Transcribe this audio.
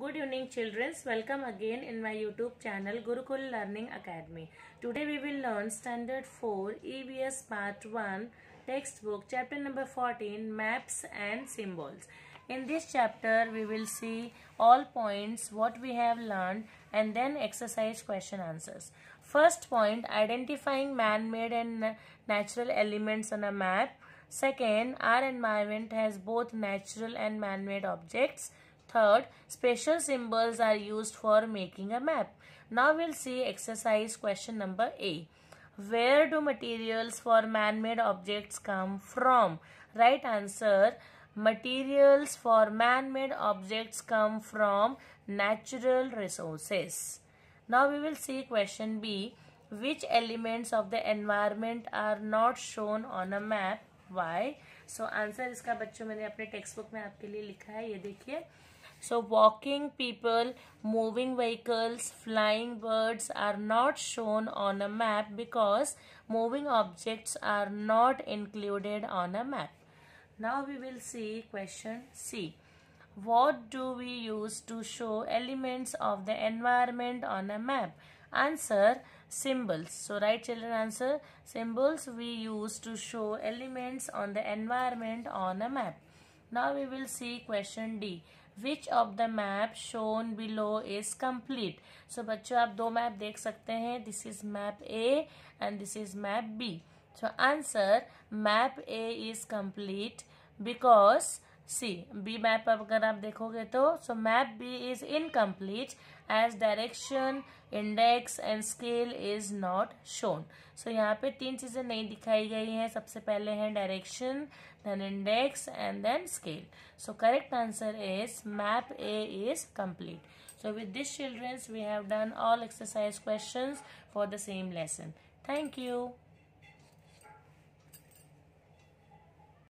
Good evening children. Welcome again in my YouTube channel Gurukul Learning Academy. Today we will learn Standard 4 EBS Part 1 textbook chapter number 14 Maps and Symbols. In this chapter we will see all points what we have learned and then exercise question answers. First point identifying man-made and natural elements on a map. Second, our environment has both natural and man-made objects. Third, special symbols are used for making a map. Now we'll see exercise question number A. Where do materials for man-made objects come from? Right answer, materials for man-made objects come from natural resources. Now we will see question B. Which elements of the environment are not shown on a map? Why? so, answer इसका बच्चों मैंने apne textbook mein apke liye likha hai. Ye dekhiye. So walking people, moving vehicles, flying birds are not shown on a map because moving objects are not included on a map. Now we will see question C. What do we use to show elements of the environment on a map? Answer symbols. So right children answer symbols we use to show elements on the environment on a map. Now we will see question D. Which of the map shown below is complete so बच्चों आप दो map देख सकते हैं this is map A and this is map B so answer map A is complete because see B map अगर आप देखोगे तो so map B is incomplete as direction index and scale is not shown so यहाँ पे तीन चीज़ें नहीं दिखाई गई हैं सबसे पहले हैं direction then index and then scale so correct answer is map A is complete so with this childrens we have done all exercise question for the same lesson thank you